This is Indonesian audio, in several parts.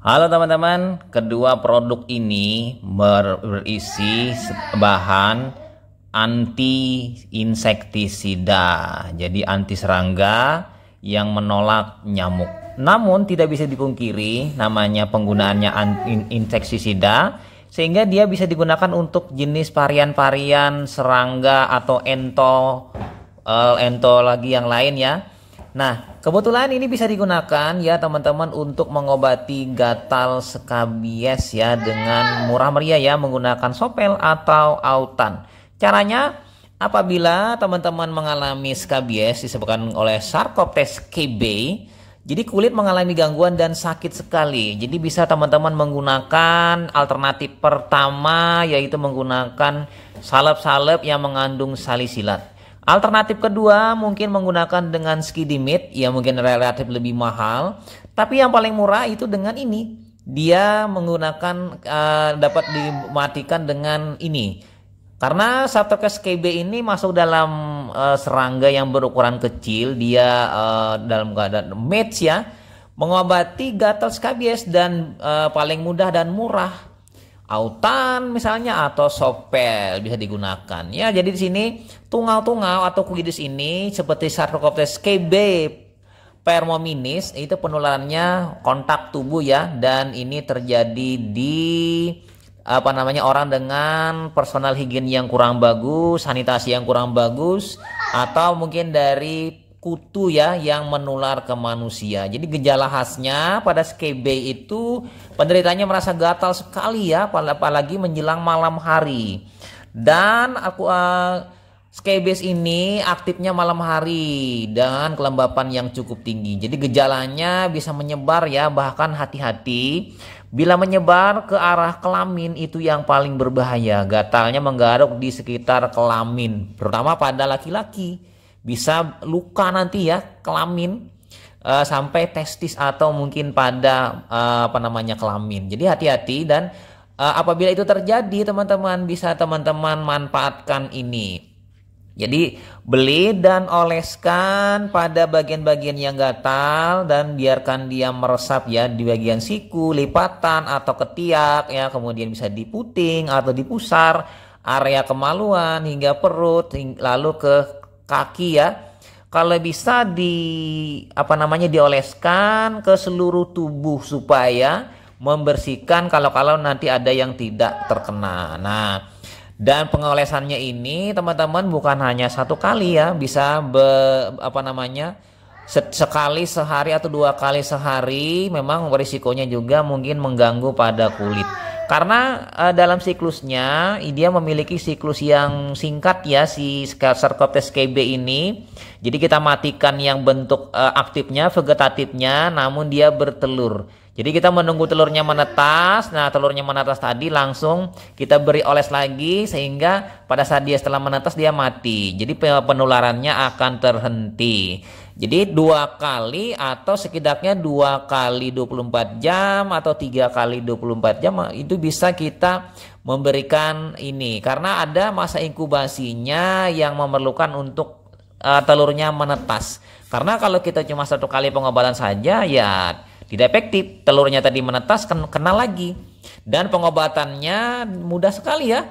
Halo teman-teman, kedua produk ini berisi bahan anti insektisida, jadi anti serangga yang menolak nyamuk. Namun tidak bisa dipungkiri namanya penggunaannya insektisida sehingga dia bisa digunakan untuk jenis varian-varian serangga atau ento eh, ento lagi yang lain ya Nah, kebetulan ini bisa digunakan ya teman-teman untuk mengobati gatal skabies ya dengan murah meriah ya menggunakan sopel atau autan. Caranya apabila teman-teman mengalami skabies disebabkan oleh Sarcoptes KB, jadi kulit mengalami gangguan dan sakit sekali. Jadi bisa teman-teman menggunakan alternatif pertama yaitu menggunakan salep-salep yang mengandung salisilat. Alternatif kedua mungkin menggunakan dengan skidimit, ya mungkin relatif lebih mahal, tapi yang paling murah itu dengan ini. Dia menggunakan uh, dapat dimatikan dengan ini. Karena Satokes KB ini masuk dalam uh, serangga yang berukuran kecil, dia uh, dalam keadaan match ya, mengobati gatal skabies dan uh, paling mudah dan murah autan misalnya atau sopel bisa digunakan. Ya, jadi di sini tungau-tungau atau kuidis ini seperti Sarcoptes KB permominis itu penularannya kontak tubuh ya dan ini terjadi di apa namanya orang dengan personal higien yang kurang bagus, sanitasi yang kurang bagus atau mungkin dari kutu ya yang menular ke manusia. Jadi gejala khasnya pada skb itu penderitanya merasa gatal sekali ya apalagi menjelang malam hari. Dan aku uh, eh, Skabies ini aktifnya malam hari dengan kelembapan yang cukup tinggi. Jadi gejalanya bisa menyebar ya bahkan hati-hati bila menyebar ke arah kelamin itu yang paling berbahaya. Gatalnya menggaruk di sekitar kelamin terutama pada laki-laki bisa luka nanti ya kelamin uh, sampai testis atau mungkin pada uh, apa namanya kelamin. Jadi hati-hati dan uh, apabila itu terjadi teman-teman bisa teman-teman manfaatkan ini. Jadi beli dan oleskan pada bagian-bagian yang gatal dan biarkan dia meresap ya di bagian siku, lipatan atau ketiak ya, kemudian bisa diputing atau dipusar, area kemaluan hingga perut lalu ke kaki ya kalau bisa di apa namanya dioleskan ke seluruh tubuh supaya membersihkan kalau-kalau nanti ada yang tidak terkena. Nah, dan pengolesannya ini teman-teman bukan hanya satu kali ya, bisa be, apa namanya sekali sehari atau dua kali sehari memang risikonya juga mungkin mengganggu pada kulit. Karena uh, dalam siklusnya dia memiliki siklus yang singkat ya si Sarcoptes KB ini. Jadi kita matikan yang bentuk uh, aktifnya, vegetatifnya namun dia bertelur. Jadi kita menunggu telurnya menetas. Nah, telurnya menetas tadi langsung kita beri oles lagi sehingga pada saat dia setelah menetas dia mati. Jadi penularannya akan terhenti. Jadi dua kali atau sekitarnya dua kali 24 jam atau tiga kali 24 jam eh, itu bisa kita memberikan ini karena ada masa inkubasinya yang memerlukan untuk uh, telurnya menetas. Karena kalau kita cuma satu kali pengobatan saja ya tidak efektif. Telurnya tadi menetas kena lagi dan pengobatannya mudah sekali ya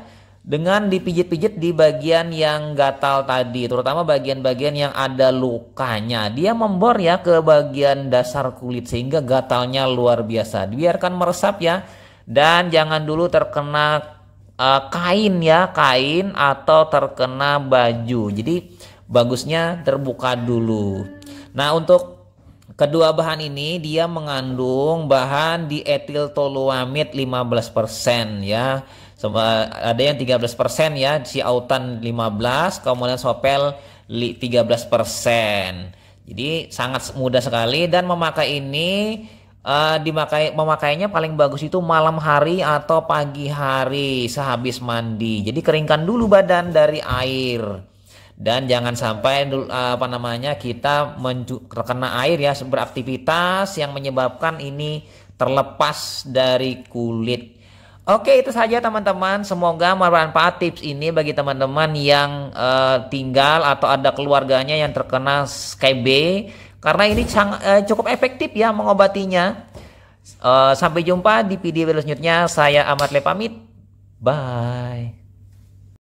dengan dipijit-pijit di bagian yang gatal tadi, terutama bagian-bagian yang ada lukanya. Dia membor ya ke bagian dasar kulit sehingga gatalnya luar biasa. Biarkan meresap ya dan jangan dulu terkena uh, kain ya, kain atau terkena baju. Jadi bagusnya terbuka dulu. Nah, untuk Kedua bahan ini dia mengandung bahan dietil toluamid 15% ya. Sama ada yang 13% ya, si autan 15, kemudian sopel 13%. Jadi sangat mudah sekali dan memakai ini uh, dimakai memakainya paling bagus itu malam hari atau pagi hari sehabis mandi. Jadi keringkan dulu badan dari air dan jangan sampai uh, apa namanya kita terkena air ya beraktivitas yang menyebabkan ini terlepas dari kulit Oke, itu saja teman-teman. Semoga bermanfaat tips ini bagi teman-teman yang uh, tinggal atau ada keluarganya yang terkena KB karena ini sang, uh, cukup efektif ya mengobatinya. Uh, sampai jumpa di video selanjutnya. Saya Ahmad Le pamit. Bye.